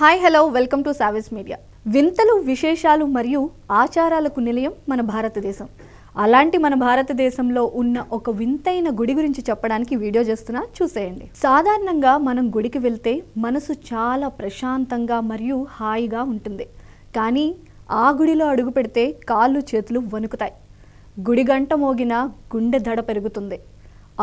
hi hello welcome to Savis media వింతలు విశేషాలు మరియు ఆచారాలకు నిలయం మన భారతదేశం అలాంటి మన భారతదేశంలో ఉన్న ఒక వింతైన గుడి గురించి చెప్పడానికి వీడియో చేస్తున్నా చూసేయండి సాధారణంగా మనం గుడికి వెళ్తే మనసు చాలా ప్రశాంతంగా మరియు హాయిగా ఉంటుంది కానీ ఆ గుడిలో అడుగు పెడితే కాళ్ళు చేతులు వణుకుతాయి గుడి గంట మోగిన గుండె దడ పెరుగుతుంది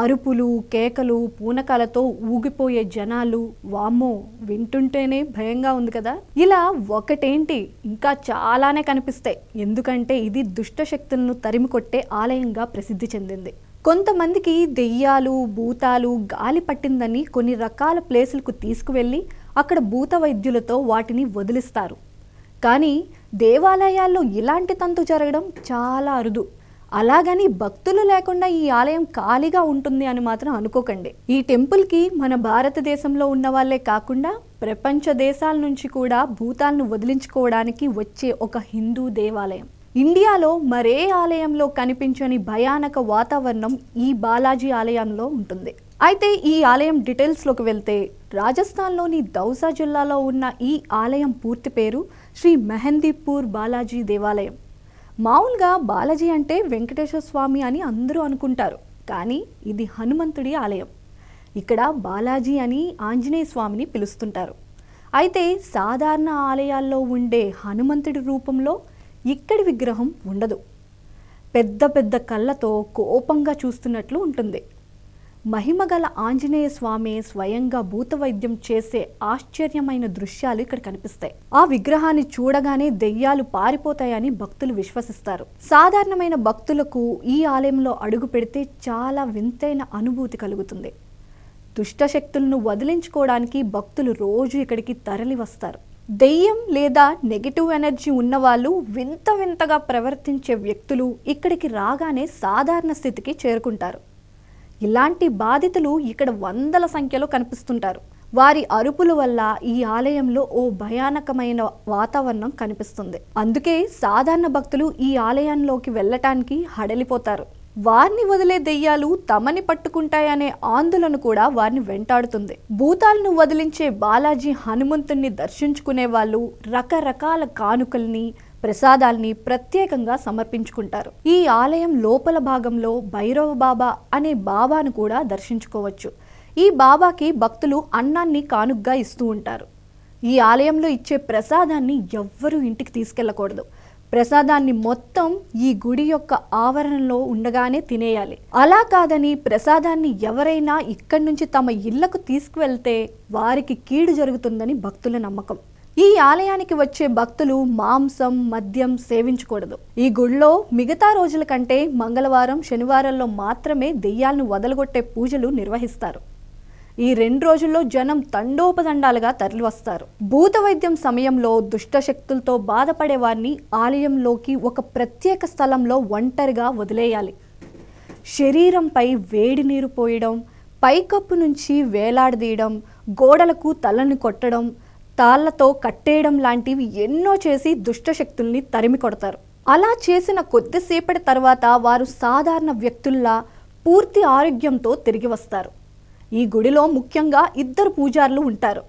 అరుపులు కేకలు పూనకాలతో ఊగిపోయే జనాలు వామ్మో వింటుంటేనే భయంగా ఉంది కదా ఇలా ఒకటేంటి ఇంకా చాలానే కనిపిస్తాయి ఎందుకంటే ఇది దుష్టశక్తులను తరిమికొట్టే ఆలయంగా ప్రసిద్ధి చెందింది కొంతమందికి దెయ్యాలు భూతాలు గాలి పట్టిందని కొన్ని రకాల ప్లేసులకు తీసుకువెళ్ళి అక్కడ భూత వైద్యులతో వాటిని వదిలిస్తారు కానీ దేవాలయాల్లో ఇలాంటి తంతు జరగడం చాలా అరుదు అలాగని భక్తులు లేకుండా ఈ ఆలయం ఖాళీగా ఉంటుంది అని మాత్రం అనుకోకండి ఈ టెంపుల్కి మన భారతదేశంలో ఉన్న వాళ్ళే కాకుండా ప్రపంచ దేశాల నుంచి కూడా భూతాలను వదిలించుకోవడానికి వచ్చే ఒక హిందూ దేవాలయం ఇండియాలో మరే ఆలయంలో కనిపించని భయానక వాతావరణం ఈ బాలాజీ ఆలయంలో ఉంటుంది అయితే ఈ ఆలయం డీటెయిల్స్లోకి వెళ్తే రాజస్థాన్లోని దౌసా జిల్లాలో ఉన్న ఈ ఆలయం పూర్తి పేరు శ్రీ మెహందీపూర్ బాలాజీ దేవాలయం మామూలుగా బాలాజీ అంటే వెంకటేశ్వర స్వామి అని అందరూ అనుకుంటారు కానీ ఇది హనుమంతుడి ఆలయం ఇక్కడ బాలాజీ అని ఆంజనేయ స్వామిని పిలుస్తుంటారు అయితే సాధారణ ఆలయాల్లో ఉండే హనుమంతుడి రూపంలో ఇక్కడి విగ్రహం ఉండదు పెద్ద పెద్ద కళ్ళతో కోపంగా చూస్తున్నట్లు ఉంటుంది మహిమగల ఆంజనేయ స్వామి స్వయంగా భూతవైద్యం చేసే ఆశ్చర్యమైన దృశ్యాలు ఇక్కడ కనిపిస్తాయి ఆ విగ్రహాన్ని చూడగానే దెయ్యాలు పారిపోతాయని భక్తులు విశ్వసిస్తారు సాధారణమైన భక్తులకు ఈ ఆలయంలో అడుగు పెడితే చాలా వింతైన అనుభూతి కలుగుతుంది దుష్టశక్తులను వదిలించుకోవడానికి భక్తులు రోజు ఇక్కడికి తరలి వస్తారు దెయ్యం లేదా నెగిటివ్ ఎనర్జీ ఉన్నవాళ్ళు వింత వింతగా ప్రవర్తించే వ్యక్తులు ఇక్కడికి రాగానే సాధారణ స్థితికి చేరుకుంటారు ఇలాంటి బాధితులు ఇక్కడ వందల సంఖ్యలో కనిపిస్తుంటారు వారి అరుపుల వల్ల ఈ ఆలయంలో ఓ భయానకమైన వాతావరణం కనిపిస్తుంది అందుకే సాధారణ భక్తులు ఈ ఆలయంలోకి వెళ్ళటానికి హడలిపోతారు వారిని వదిలే దెయ్యాలు తమని పట్టుకుంటాయనే ఆందోళన కూడా వారిని వెంటాడుతుంది భూతాలను వదిలించే బాలాజీ హనుమంతుణ్ణి దర్శించుకునే వాళ్ళు రకరకాల కానుకల్ని ప్రసాదాల్ని ప్రత్యేకంగా సమర్పించుకుంటారు ఈ ఆలయం లోపల భాగంలో భైరవ బాబా అనే బాబాను కూడా దర్శించుకోవచ్చు ఈ బాబాకి భక్తులు అన్నాన్ని కానుగ్గా ఇస్తూ ఉంటారు ఈ ఆలయంలో ఇచ్చే ప్రసాదాన్ని ఎవ్వరూ ఇంటికి తీసుకెళ్లకూడదు ప్రసాదాన్ని మొత్తం ఈ గుడి యొక్క ఆవరణలో ఉండగానే తినేయాలి అలా కాదని ప్రసాదాన్ని ఎవరైనా ఇక్కడి నుంచి తమ ఇళ్లకు తీసుకువెళ్తే వారికి కీడు జరుగుతుందని భక్తుల నమ్మకం ఈ ఆలయానికి వచ్చే భక్తులు మాంసం మద్యం సేవించకూడదు ఈ గుడిలో మిగతా రోజుల కంటే మంగళవారం శనివారంలో మాత్రమే దెయ్యాలను వదలగొట్టే పూజలు నిర్వహిస్తారు ఈ రెండు రోజుల్లో జనం తండోపదండాలుగా తరలివస్తారు భూత వైద్యం సమయంలో దుష్టశక్తులతో బాధపడే వారిని ఆలయంలోకి ఒక ప్రత్యేక స్థలంలో ఒంటరిగా వదిలేయాలి శరీరంపై వేడి నీరు పోయడం పైకప్పు నుంచి వేలాడదీయడం గోడలకు తలని కొట్టడం తాళ్లతో కట్టేయడం లాంటివి ఎన్నో చేసి దుష్టశక్తుల్ని తరిమి కొడతారు అలా చేసిన కొద్దిసేపటి తర్వాత వారు సాధారణ వ్యక్తుల్లా పూర్తి ఆరోగ్యంతో తిరిగి వస్తారు ఈ గుడిలో ముఖ్యంగా ఇద్దరు పూజారులు ఉంటారు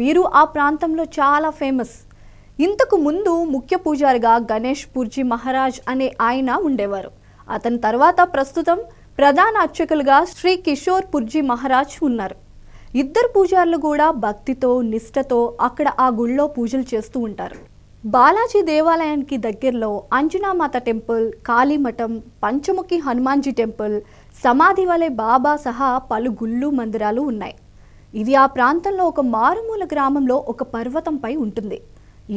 వీరు ఆ ప్రాంతంలో చాలా ఫేమస్ ఇంతకు ముందు ముఖ్య పూజారిగా గణేష్ పూర్జీ మహారాజ్ అనే ఆయన ఉండేవారు అతని తర్వాత ప్రస్తుతం ప్రధాన అర్చకులుగా శ్రీ కిషోర్ పుర్జీ మహారాజ్ ఉన్నారు ఇద్దరు పూజారులు కూడా భక్తితో నిష్టతో అక్కడ ఆ గుళ్ళో పూజలు చేస్తూ ఉంటారు బాలాజీ దేవాలయానికి దగ్గరలో అంజనామాత టెంపుల్ కాళీమఠం పంచముఖి హనుమాన్జీ టెంపుల్ సమాధి వలె బాబా సహా పలు గుళ్ళు మందిరాలు ఉన్నాయి ఇది ఆ ప్రాంతంలో ఒక మారుమూల గ్రామంలో ఒక పర్వతంపై ఉంటుంది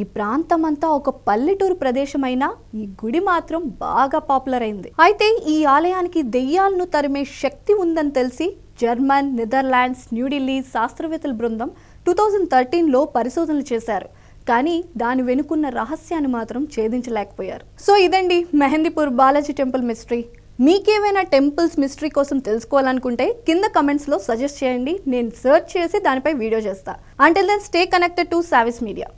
ఈ ప్రాంతం అంతా ఒక పల్లెటూరు ప్రదేశమైన ఈ గుడి మాత్రం బాగా పాపులర్ అయింది అయితే ఈ ఆలయానికి దెయ్యాలను తరిమే శక్తి ఉందని తెలిసి జర్మన్ నెదర్లాండ్స్ న్యూఢిల్లీ శాస్త్రవేత్తల బృందం టూ థౌజండ్ థర్టీన్లో పరిశోధనలు చేశారు కానీ దాని వెనుకున్న రహస్యాన్ని మాత్రం ఛేదించలేకపోయారు సో ఇదండి మెహందీపూర్ బాలాజీ టెంపుల్ మిస్టరీ మీకేమైనా టెంపుల్స్ మిస్టరీ కోసం తెలుసుకోవాలనుకుంటే కింద కమెంట్స్లో సజెస్ట్ చేయండి నేను సెర్చ్ చేసి దానిపై వీడియో చేస్తా అంటే then stay connected to Savis media